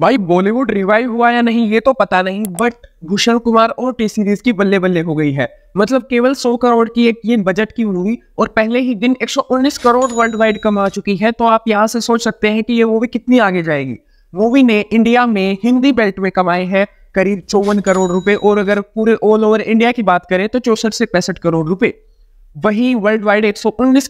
भाई बॉलीवुड रिवाइव हुआ या नहीं ये तो पता नहीं बट भूषण कुमार और टी सीरीज की बल्ले बल्ले हो गई है मतलब केवल 100 करोड़ की एक ये बजट की मूवी और पहले ही दिन 119 करोड़ वर्ल्ड वाइड कमा चुकी है तो आप यहाँ से सोच सकते हैं कि ये मूवी कितनी आगे जाएगी मूवी ने इंडिया में हिंदी बेल्ट में कमाए हैं करीब चौवन करोड़ रुपए और अगर पूरे ऑल ओवर इंडिया की बात करें तो चौसठ से पैंसठ करोड़ रुपए वही वर्ल्ड वाइड एक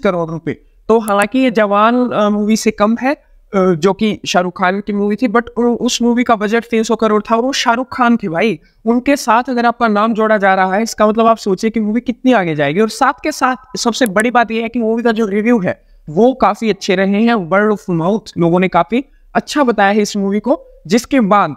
करोड़ रुपए तो हालांकि ये जवान मूवी से कम है जो कि शाहरुख खान की मूवी थी बट उस मूवी का बजट तीन सौ करोड़ था और वो शाहरुख खान थे भाई उनके साथ अगर आपका नाम जोड़ा जा रहा है इसका मतलब आप सोचिए कि मूवी कितनी आगे जाएगी और साथ के साथ सबसे बड़ी बात यह है कि मूवी का जो रिव्यू है वो काफी अच्छे रहे हैं वर्ड ऑफ माउथ लोगों ने काफी अच्छा बताया है इस मूवी को जिसके बाद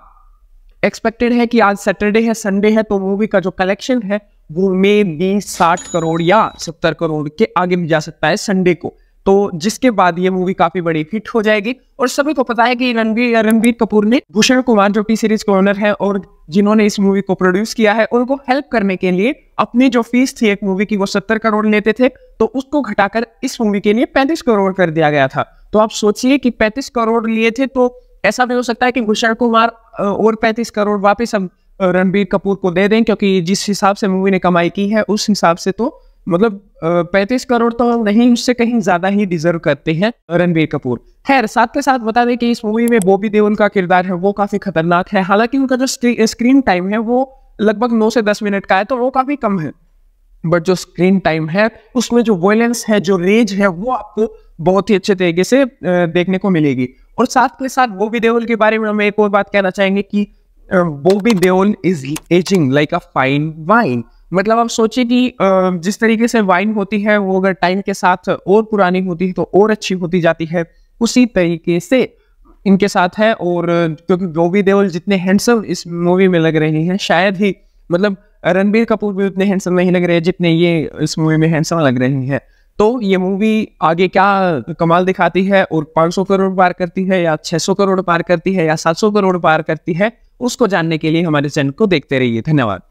एक्सपेक्टेड है कि आज सैटरडे है संडे है तो मूवी का जो कलेक्शन है वो मे बी साठ करोड़ या सत्तर करोड़ के आगे भी जा सकता है संडे को तो जिसके बाद ये मूवी काफी बड़ी हिट हो जाएगी और सभी को पता है कि रणबीर रणबीर कपूर ने भूषण कुमार जो टी सीरीज के ओनर है और जिन्होंने इस मूवी को प्रोड्यूस किया है उनको हेल्प करने के लिए अपनी जो फीस थी एक मूवी की वो सत्तर करोड़ लेते थे तो उसको घटाकर इस मूवी के लिए पैंतीस करोड़ कर दिया गया था तो आप सोचिए कि पैंतीस करोड़ लिए थे तो ऐसा भी हो सकता है कि भूषण कुमार और पैंतीस करोड़ वापिस हम रणबीर कपूर को दे दें क्योंकि जिस हिसाब से मूवी ने कमाई की है उस हिसाब से तो मतलब पैंतीस करोड़ तो नहीं उससे कहीं ज्यादा ही डिजर्व करते हैं रणबीर कपूर खैर साथ के साथ बता दें कि इस मूवी में बॉबी देओल का किरदार है वो काफी खतरनाक है हालांकि उनका जो स्क्रीन टाइम है वो लगभग नौ से दस मिनट का है तो वो काफी कम है बट जो स्क्रीन टाइम है उसमें जो वॉयलेंस है जो रेज है वो आपको बहुत ही अच्छे तरीके से देखने को मिलेगी और साथ के साथ बॉबी देओल के बारे में हम एक और बात कहना चाहेंगे कि Bobby Deol is ageing like a fine wine मतलब आप सोचिए कि जिस तरीके से वाइन होती है वो अगर टाइम के साथ और पुरानी होती है तो और अच्छी होती जाती है उसी तरीके से इनके साथ है और क्योंकि बॉबी देवल जितने हैंडसम इस मूवी में लग रहे हैं शायद ही मतलब रणबीर कपूर भी उतने हैंडसम नहीं लग रहे हैं जितने ये इस मूवी में हैंडसम लग रहे हैं तो ये मूवी आगे क्या कमाल दिखाती है और 500 करोड़ पार करती है या 600 करोड़ पार करती है या 700 करोड़ पार करती है उसको जानने के लिए हमारे चैनल को देखते रहिए धन्यवाद